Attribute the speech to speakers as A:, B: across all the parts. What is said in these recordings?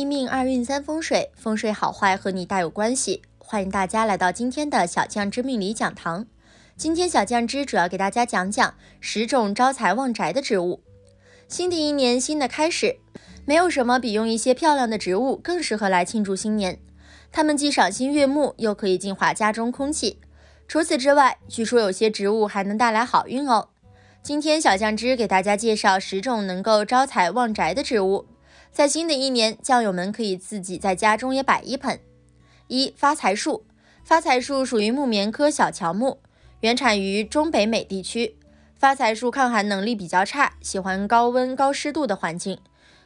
A: 一命二运三风水，风水好坏和你大有关系。欢迎大家来到今天的小将之命理讲堂。今天小将之主要给大家讲讲十种招财旺宅的植物。新的一年新的开始，没有什么比用一些漂亮的植物更适合来庆祝新年。它们既赏心悦目，又可以净化家中空气。除此之外，据说有些植物还能带来好运哦。今天小将之给大家介绍十种能够招财旺宅的植物。在新的一年，酱友们可以自己在家中也摆一盆。一发财树，发财树属于木棉科小乔木，原产于中北美地区。发财树抗寒能力比较差，喜欢高温高湿度的环境。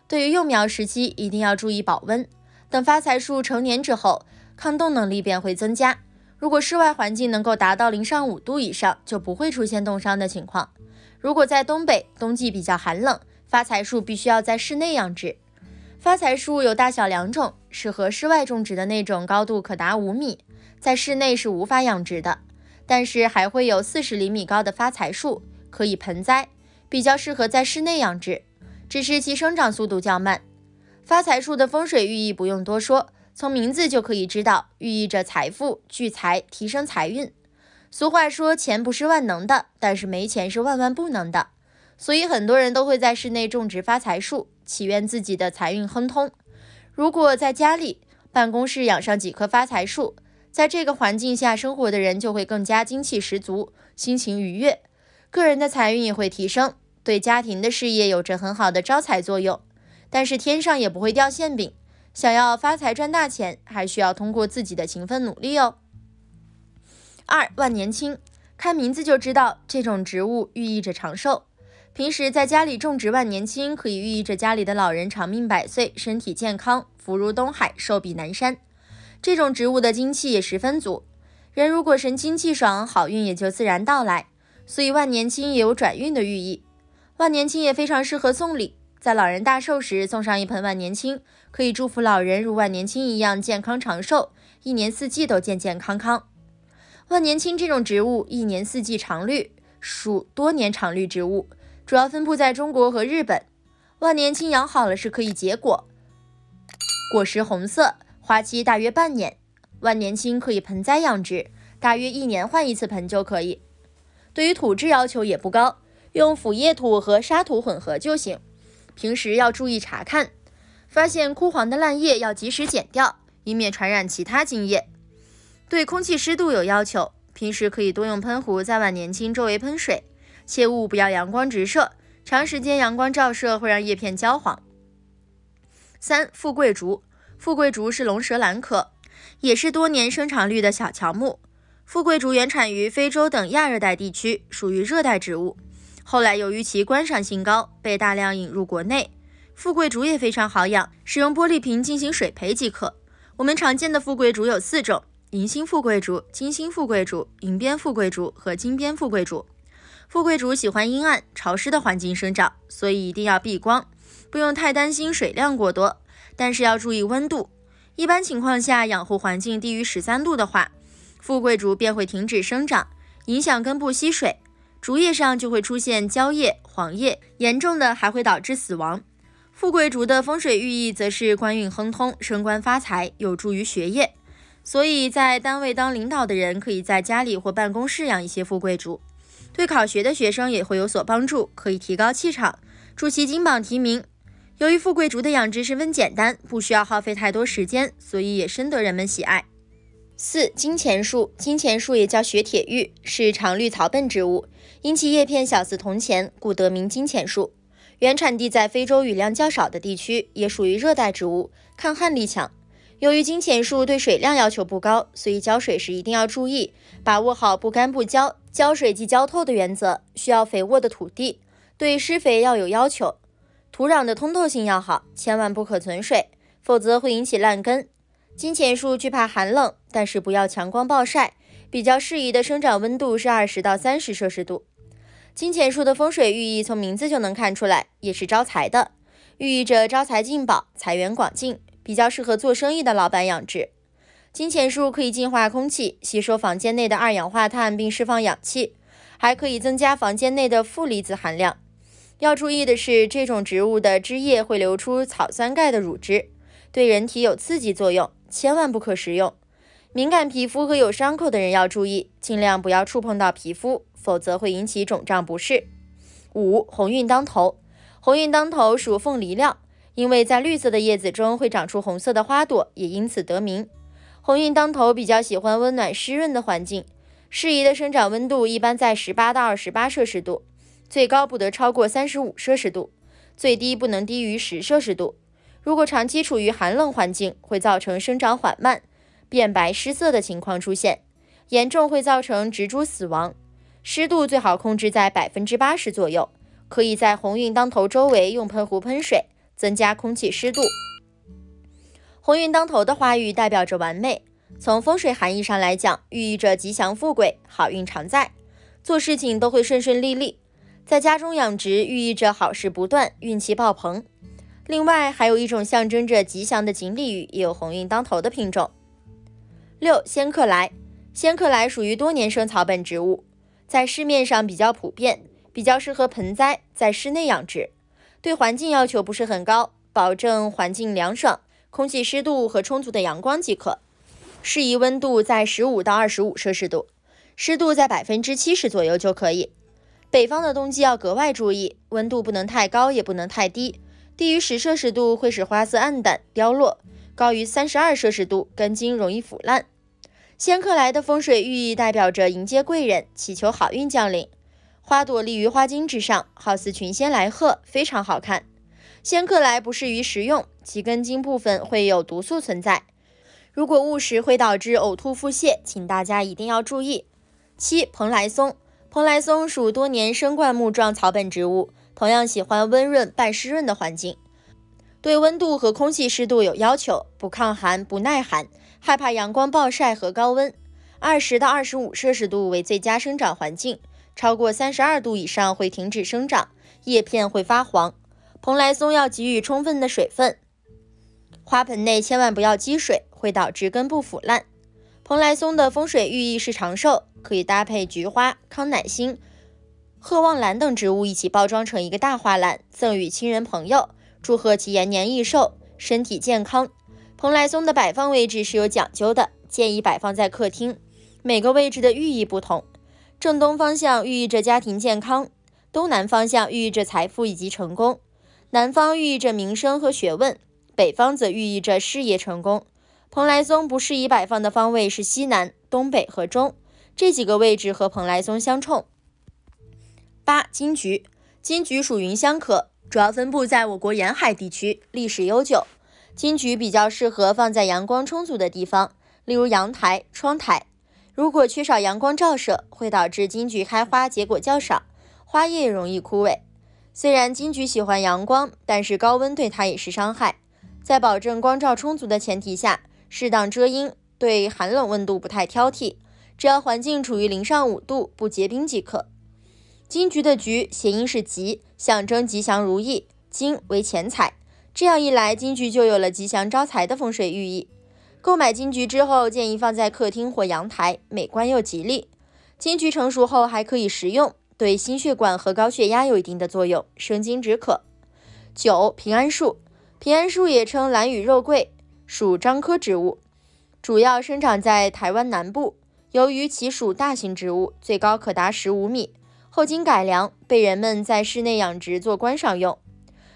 A: 对于幼苗时期，一定要注意保温。等发财树成年之后，抗冻能力便会增加。如果室外环境能够达到零上五度以上，就不会出现冻伤的情况。如果在东北，冬季比较寒冷，发财树必须要在室内养殖。发财树有大小两种，适合室外种植的那种，高度可达五米，在室内是无法养殖的。但是还会有四十厘米高的发财树，可以盆栽，比较适合在室内养殖，只是其生长速度较慢。发财树的风水寓意不用多说，从名字就可以知道，寓意着财富、聚财、提升财运。俗话说，钱不是万能的，但是没钱是万万不能的，所以很多人都会在室内种植发财树。祈愿自己的财运亨通。如果在家里、办公室养上几棵发财树，在这个环境下生活的人就会更加精气十足，心情愉悦，个人的财运也会提升，对家庭的事业有着很好的招财作用。但是天上也不会掉馅饼，想要发财赚大钱，还需要通过自己的勤奋努力哦。二万年青，看名字就知道，这种植物寓意着长寿。平时在家里种植万年青，可以寓意着家里的老人长命百岁、身体健康、福如东海、寿比南山。这种植物的精气也十分足，人如果神清气爽，好运也就自然到来。所以万年青也有转运的寓意。万年青也非常适合送礼，在老人大寿时送上一盆万年青，可以祝福老人如万年青一样健康长寿，一年四季都健健康康。万年青这种植物一年四季常绿，属多年常绿植物。主要分布在中国和日本。万年青养好了是可以结果，果实红色，花期大约半年。万年青可以盆栽养殖，大约一年换一次盆就可以。对于土质要求也不高，用腐叶土和沙土混合就行。平时要注意查看，发现枯黄的烂叶要及时剪掉，以免传染其他茎叶。对空气湿度有要求，平时可以多用喷壶在万年青周围喷水。切勿不要阳光直射，长时间阳光照射会让叶片焦黄。三富贵竹，富贵竹是龙舌兰科，也是多年生长率的小乔木。富贵竹原产于非洲等亚热带地区，属于热带植物。后来由于其观赏性高，被大量引入国内。富贵竹也非常好养，使用玻璃瓶进行水培即可。我们常见的富贵竹有四种：银心富贵竹、金心富贵竹、银边富贵竹和金边富贵竹。富贵竹喜欢阴暗潮湿的环境生长，所以一定要避光，不用太担心水量过多，但是要注意温度。一般情况下，养护环境低于十三度的话，富贵竹便会停止生长，影响根部吸水，竹叶上就会出现焦叶、黄叶，严重的还会导致死亡。富贵竹的风水寓意则是官运亨通、升官发财，有助于学业。所以在单位当领导的人可以在家里或办公室养一些富贵竹。对考学的学生也会有所帮助，可以提高气场，祝其金榜题名。由于富贵竹的养殖十分简单，不需要耗费太多时间，所以也深得人们喜爱。四金钱树，金钱树也叫雪铁玉，是常绿草本植物，因其叶片小似铜钱，故得名金钱树。原产地在非洲雨量较少的地区，也属于热带植物，抗旱力强。由于金钱树对水量要求不高，所以浇水时一定要注意，把握好不干不浇。浇水即浇透的原则，需要肥沃的土地，对施肥要有要求，土壤的通透性要好，千万不可存水，否则会引起烂根。金钱树惧怕寒冷，但是不要强光暴晒，比较适宜的生长温度是二十到三十摄氏度。金钱树的风水寓意从名字就能看出来，也是招财的，寓意着招财进宝，财源广进，比较适合做生意的老板养殖。金钱树可以净化空气，吸收房间内的二氧化碳，并释放氧气，还可以增加房间内的负离子含量。要注意的是，这种植物的枝叶会流出草酸钙的乳汁，对人体有刺激作用，千万不可食用。敏感皮肤和有伤口的人要注意，尽量不要触碰到皮肤，否则会引起肿胀不适。五、鸿运当头。鸿运当头属凤梨料，因为在绿色的叶子中会长出红色的花朵，也因此得名。鸿运当头比较喜欢温暖湿润的环境，适宜的生长温度一般在十八到二十八摄氏度，最高不得超过三十五摄氏度，最低不能低于十摄氏度。如果长期处于寒冷环境，会造成生长缓慢、变白失色的情况出现，严重会造成植株死亡。湿度最好控制在百分之八十左右，可以在鸿运当头周围用喷壶喷水，增加空气湿度。鸿运当头的花语代表着完美。从风水含义上来讲，寓意着吉祥富贵、好运常在，做事情都会顺顺利利。在家中养殖，寓意着好事不断，运气爆棚。另外，还有一种象征着吉祥的锦鲤鱼，也有鸿运当头的品种。六仙客来，仙客来属于多年生草本植物，在市面上比较普遍，比较适合盆栽，在室内养殖，对环境要求不是很高，保证环境凉爽。空气湿度和充足的阳光即可，适宜温度在十五到二十五摄氏度，湿度在百分之七十左右就可以。北方的冬季要格外注意，温度不能太高，也不能太低，低于十摄氏度会使花色暗淡凋落，高于三十二摄氏度根茎容易腐烂。仙客来的风水寓意代表着迎接贵人，祈求好运降临。花朵立于花茎之上，好似群仙来贺，非常好看。仙客来不适于食用，其根茎部分会有毒素存在，如果误食会导致呕吐腹泻，请大家一定要注意。七蓬莱松，蓬莱松属多年生灌木状草本植物，同样喜欢温润半湿润的环境，对温度和空气湿度有要求，不抗寒不耐寒，害怕阳光暴晒和高温，二十到二十五摄氏度为最佳生长环境，超过三十二度以上会停止生长，叶片会发黄。蓬莱松要给予充分的水分，花盆内千万不要积水，会导致根部腐烂。蓬莱松的风水寓意是长寿，可以搭配菊花、康乃馨、鹤望兰等植物一起包装成一个大花篮，赠予亲人朋友，祝贺其延年益寿、身体健康。蓬莱松的摆放位置是有讲究的，建议摆放在客厅，每个位置的寓意不同。正东方向寓意着家庭健康，东南方向寓意着财富以及成功。南方寓意着名声和学问，北方则寓意着事业成功。蓬莱松不适宜摆放的方位是西南、东北和中这几个位置，和蓬莱松相冲。八金桔，金桔属芸香科，主要分布在我国沿海地区，历史悠久。金桔比较适合放在阳光充足的地方，例如阳台、窗台。如果缺少阳光照射，会导致金桔开花结果较少，花叶容易枯萎。虽然金桔喜欢阳光，但是高温对它也是伤害。在保证光照充足的前提下，适当遮阴，对寒冷温度不太挑剔，只要环境处于零上五度不结冰即可。金桔的桔谐音是吉，象征吉祥如意，金为钱财，这样一来，金桔就有了吉祥招财的风水寓意。购买金桔之后，建议放在客厅或阳台，美观又吉利。金桔成熟后还可以食用。对心血管和高血压有一定的作用，生津止渴。九、平安树，平安树也称蓝羽肉桂，属樟科植物，主要生长在台湾南部。由于其属大型植物，最高可达十五米。后经改良，被人们在室内养殖做观赏用。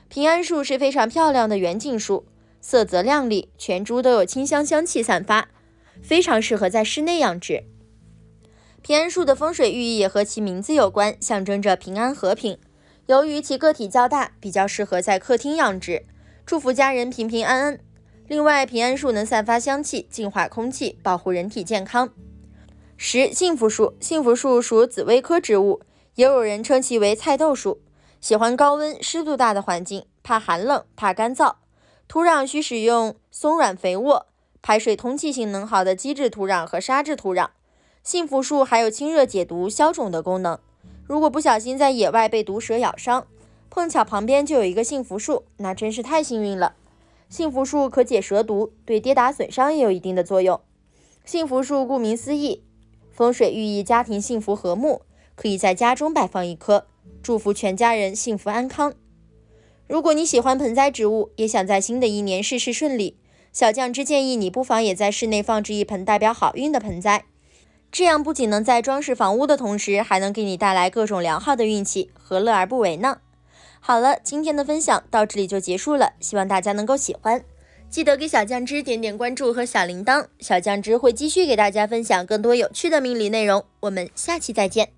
A: 平安树是非常漂亮的远景树，色泽亮丽，全株都有清香香气散发，非常适合在室内养殖。平安树的风水寓意也和其名字有关，象征着平安和平。由于其个体较大，比较适合在客厅养殖，祝福家人平平安安。另外，平安树能散发香气，净化空气，保护人体健康。十、幸福树。幸福树属紫薇科植物，也有人称其为菜豆树。喜欢高温、湿度大的环境，怕寒冷、怕干燥。土壤需使用松软肥沃、排水通气性能好的基质土壤和沙质土壤。幸福树还有清热解毒、消肿的功能。如果不小心在野外被毒蛇咬伤，碰巧旁边就有一个幸福树，那真是太幸运了。幸福树可解蛇毒，对跌打损伤也有一定的作用。幸福树顾名思义，风水寓意家庭幸福和睦，可以在家中摆放一棵，祝福全家人幸福安康。如果你喜欢盆栽植物，也想在新的一年事事顺利，小酱汁建议你不妨也在室内放置一盆代表好运的盆栽。这样不仅能在装饰房屋的同时，还能给你带来各种良好的运气，何乐而不为呢？好了，今天的分享到这里就结束了，希望大家能够喜欢，记得给小酱汁点点关注和小铃铛，小酱汁会继续给大家分享更多有趣的命理内容，我们下期再见。